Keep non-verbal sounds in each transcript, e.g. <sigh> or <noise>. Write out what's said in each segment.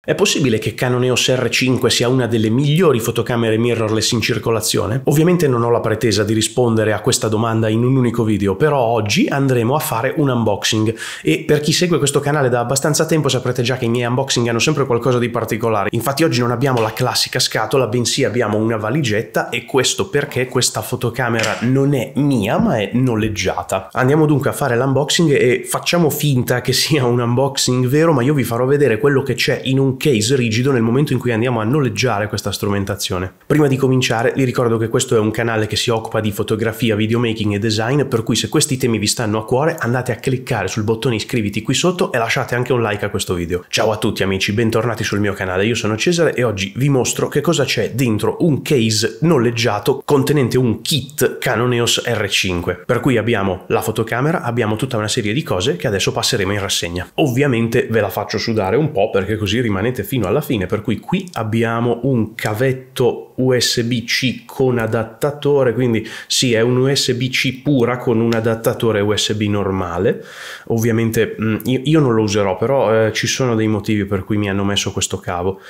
È possibile che Canon EOS R5 sia una delle migliori fotocamere mirrorless in circolazione? Ovviamente non ho la pretesa di rispondere a questa domanda in un unico video, però oggi andremo a fare un unboxing e per chi segue questo canale da abbastanza tempo saprete già che i miei unboxing hanno sempre qualcosa di particolare. Infatti oggi non abbiamo la classica scatola, bensì abbiamo una valigetta e questo perché questa fotocamera non è mia ma è noleggiata. Andiamo dunque a fare l'unboxing e facciamo finta che sia un unboxing vero, ma io vi farò vedere quello che c'è in un un case rigido nel momento in cui andiamo a noleggiare questa strumentazione. Prima di cominciare vi ricordo che questo è un canale che si occupa di fotografia, videomaking e design, per cui se questi temi vi stanno a cuore andate a cliccare sul bottone iscriviti qui sotto e lasciate anche un like a questo video. Ciao a tutti amici, bentornati sul mio canale, io sono Cesare e oggi vi mostro che cosa c'è dentro un case noleggiato contenente un kit Canon EOS R5, per cui abbiamo la fotocamera, abbiamo tutta una serie di cose che adesso passeremo in rassegna. Ovviamente ve la faccio sudare un po' perché così rimane rimanete fino alla fine, per cui qui abbiamo un cavetto USB-C con adattatore, quindi sì, è un USB-C pura con un adattatore USB normale. Ovviamente mm, io non lo userò, però eh, ci sono dei motivi per cui mi hanno messo questo cavo.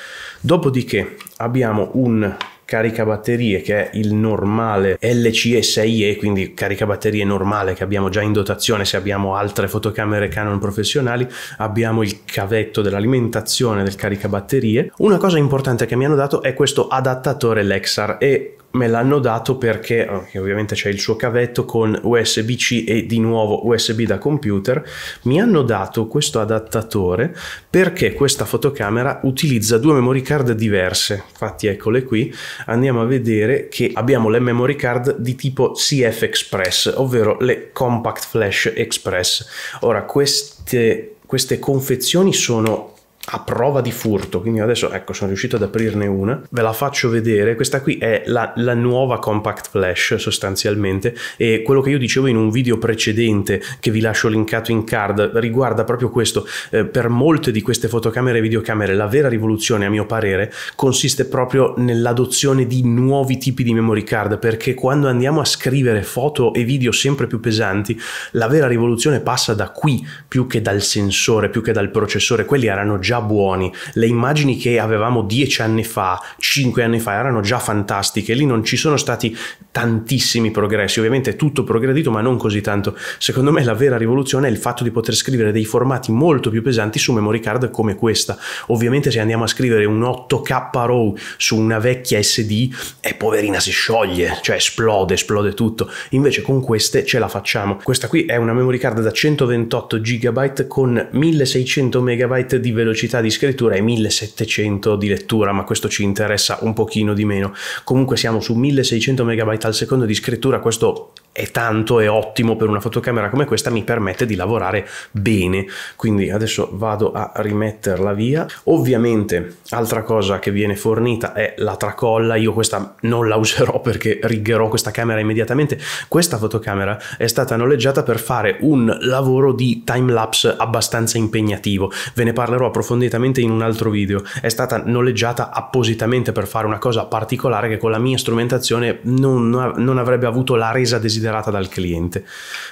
Dopodiché abbiamo un carica batterie che è il normale LCE6E, quindi carica batterie normale che abbiamo già in dotazione se abbiamo altre fotocamere Canon professionali, abbiamo il cavetto dell'alimentazione del caricabatterie. Una cosa importante che mi hanno dato è questo adattatore Lexar e me l'hanno dato perché eh, ovviamente c'è il suo cavetto con USB-C e di nuovo USB da computer, mi hanno dato questo adattatore perché questa fotocamera utilizza due memory card diverse. Infatti eccole qui, andiamo a vedere che abbiamo le memory card di tipo CF Express, ovvero le Compact Flash Express. Ora queste queste confezioni sono a prova di furto, quindi adesso ecco sono riuscito ad aprirne una, ve la faccio vedere, questa qui è la, la nuova Compact Flash sostanzialmente e quello che io dicevo in un video precedente che vi lascio linkato in card riguarda proprio questo, eh, per molte di queste fotocamere e videocamere la vera rivoluzione a mio parere consiste proprio nell'adozione di nuovi tipi di memory card perché quando andiamo a scrivere foto e video sempre più pesanti la vera rivoluzione passa da qui più che dal sensore, più che dal processore, quelli erano già buoni, le immagini che avevamo dieci anni fa, cinque anni fa erano già fantastiche, lì non ci sono stati tantissimi progressi, ovviamente è tutto progredito ma non così tanto. Secondo me la vera rivoluzione è il fatto di poter scrivere dei formati molto più pesanti su memory card come questa. Ovviamente se andiamo a scrivere un 8K RAW su una vecchia SD, è eh, poverina si scioglie, cioè esplode, esplode tutto. Invece con queste ce la facciamo. Questa qui è una memory card da 128 GB con 1600 MB di velocità di scrittura e 1700 di lettura, ma questo ci interessa un pochino di meno. Comunque siamo su 1600 MB al secondo di scrittura questo è tanto, è ottimo per una fotocamera come questa, mi permette di lavorare bene. Quindi adesso vado a rimetterla via. Ovviamente, altra cosa che viene fornita è la tracolla. Io questa non la userò <laughs> perché righerò questa camera immediatamente. Questa fotocamera è stata noleggiata per fare un lavoro di time lapse abbastanza impegnativo. Ve ne parlerò approfonditamente in un altro video. È stata noleggiata appositamente per fare una cosa particolare che con la mia strumentazione non, non avrebbe avuto la resa desiderata desiderata dal cliente.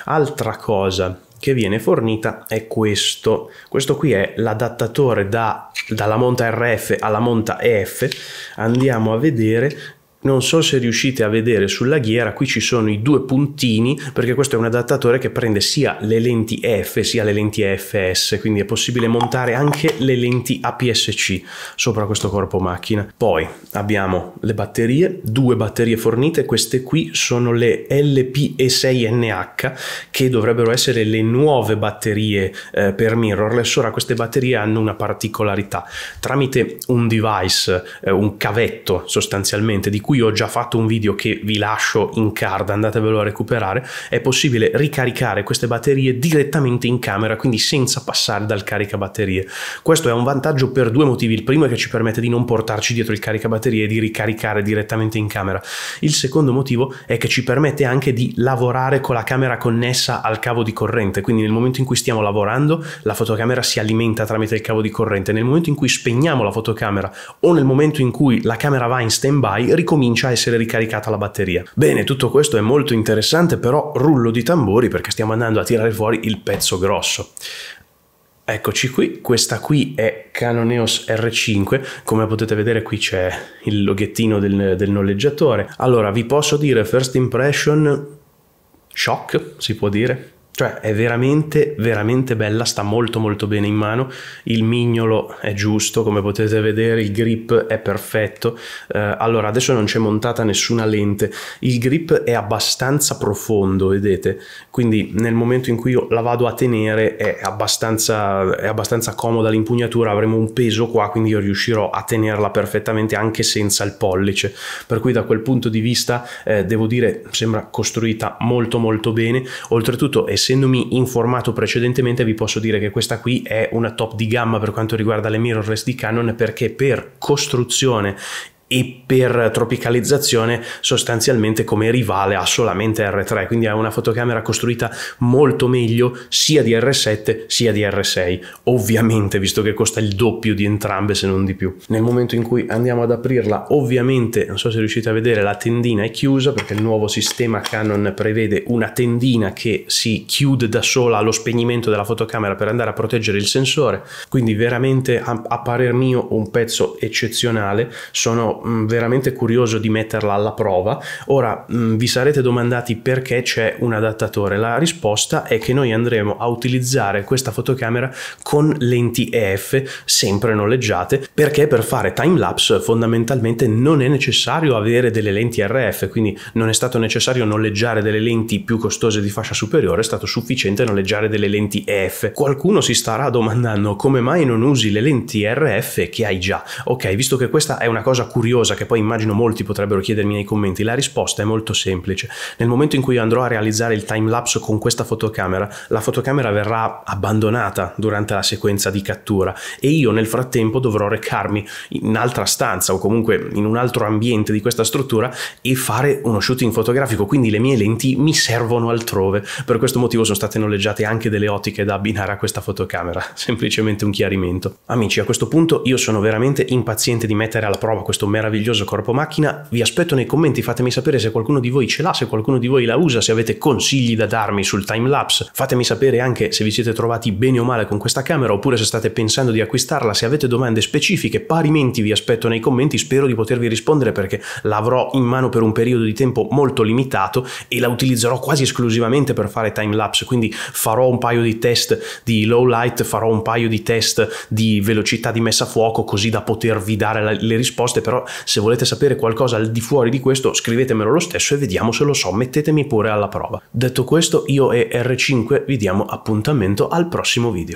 Altra cosa che viene fornita è questo. Questo qui è l'adattatore da, dalla monta RF alla monta EF. Andiamo a vedere non so se riuscite a vedere sulla ghiera, qui ci sono i due puntini perché questo è un adattatore che prende sia le lenti F sia le lenti FS, quindi è possibile montare anche le lenti APS-C sopra questo corpo macchina. Poi abbiamo le batterie, due batterie fornite, queste qui sono le LPE6NH che dovrebbero essere le nuove batterie eh, per mirrorless, ora queste batterie hanno una particolarità, tramite un device, eh, un cavetto sostanzialmente di cui cui ho già fatto un video che vi lascio in card, andatevelo a recuperare, è possibile ricaricare queste batterie direttamente in camera, quindi senza passare dal caricabatterie. Questo è un vantaggio per due motivi. Il primo è che ci permette di non portarci dietro il caricabatterie e di ricaricare direttamente in camera. Il secondo motivo è che ci permette anche di lavorare con la camera connessa al cavo di corrente, quindi nel momento in cui stiamo lavorando la fotocamera si alimenta tramite il cavo di corrente, nel momento in cui spegniamo la fotocamera o nel momento in cui la camera va in stand by ricomincia comincia a essere ricaricata la batteria. Bene, tutto questo è molto interessante, però rullo di tamburi perché stiamo andando a tirare fuori il pezzo grosso. Eccoci qui, questa qui è Canon EOS R5, come potete vedere qui c'è il loghettino del, del noleggiatore. Allora, vi posso dire first impression shock, si può dire? Cioè è veramente, veramente bella, sta molto molto bene in mano, il mignolo è giusto, come potete vedere il grip è perfetto, eh, allora adesso non c'è montata nessuna lente, il grip è abbastanza profondo, vedete, quindi nel momento in cui io la vado a tenere è abbastanza, è abbastanza comoda l'impugnatura, avremo un peso qua, quindi io riuscirò a tenerla perfettamente anche senza il pollice, per cui da quel punto di vista eh, devo dire sembra costruita molto molto bene, oltretutto è essendomi informato precedentemente vi posso dire che questa qui è una top di gamma per quanto riguarda le mirrorless di Canon perché per costruzione e per tropicalizzazione sostanzialmente come rivale ha solamente R3, quindi è una fotocamera costruita molto meglio sia di R7 sia di R6, ovviamente visto che costa il doppio di entrambe se non di più. Nel momento in cui andiamo ad aprirla ovviamente, non so se riuscite a vedere, la tendina è chiusa perché il nuovo sistema Canon prevede una tendina che si chiude da sola allo spegnimento della fotocamera per andare a proteggere il sensore, quindi veramente a, a parer mio un pezzo eccezionale, sono sono mm, veramente curioso di metterla alla prova. Ora mm, vi sarete domandati perché c'è un adattatore. La risposta è che noi andremo a utilizzare questa fotocamera con lenti EF sempre noleggiate perché per fare time lapse fondamentalmente non è necessario avere delle lenti RF, quindi non è stato necessario noleggiare delle lenti più costose di fascia superiore, è stato sufficiente noleggiare delle lenti EF. Qualcuno si starà domandando come mai non usi le lenti RF che hai già. Ok, visto che questa è una cosa curiosa curiosa che poi immagino molti potrebbero chiedermi nei commenti, la risposta è molto semplice. Nel momento in cui andrò a realizzare il timelapse con questa fotocamera, la fotocamera verrà abbandonata durante la sequenza di cattura e io nel frattempo dovrò recarmi in un'altra stanza o comunque in un altro ambiente di questa struttura e fare uno shooting fotografico, quindi le mie lenti mi servono altrove. Per questo motivo sono state noleggiate anche delle ottiche da abbinare a questa fotocamera, <laughs> semplicemente un chiarimento. Amici, a questo punto io sono veramente impaziente di mettere alla prova questo meraviglioso corpo macchina. Vi aspetto nei commenti, fatemi sapere se qualcuno di voi ce l'ha, se qualcuno di voi la usa, se avete consigli da darmi sul time lapse. Fatemi sapere anche se vi siete trovati bene o male con questa camera oppure se state pensando di acquistarla, se avete domande specifiche, parimenti vi aspetto nei commenti, spero di potervi rispondere perché l'avrò in mano per un periodo di tempo molto limitato e la utilizzerò quasi esclusivamente per fare time lapse, quindi farò un paio di test di low light, farò un paio di test di velocità di messa a fuoco così da potervi dare le risposte, però se volete sapere qualcosa al di fuori di questo, scrivetemelo lo stesso e vediamo se lo so, mettetemi pure alla prova. Detto questo, io e R5 vi diamo appuntamento al prossimo video.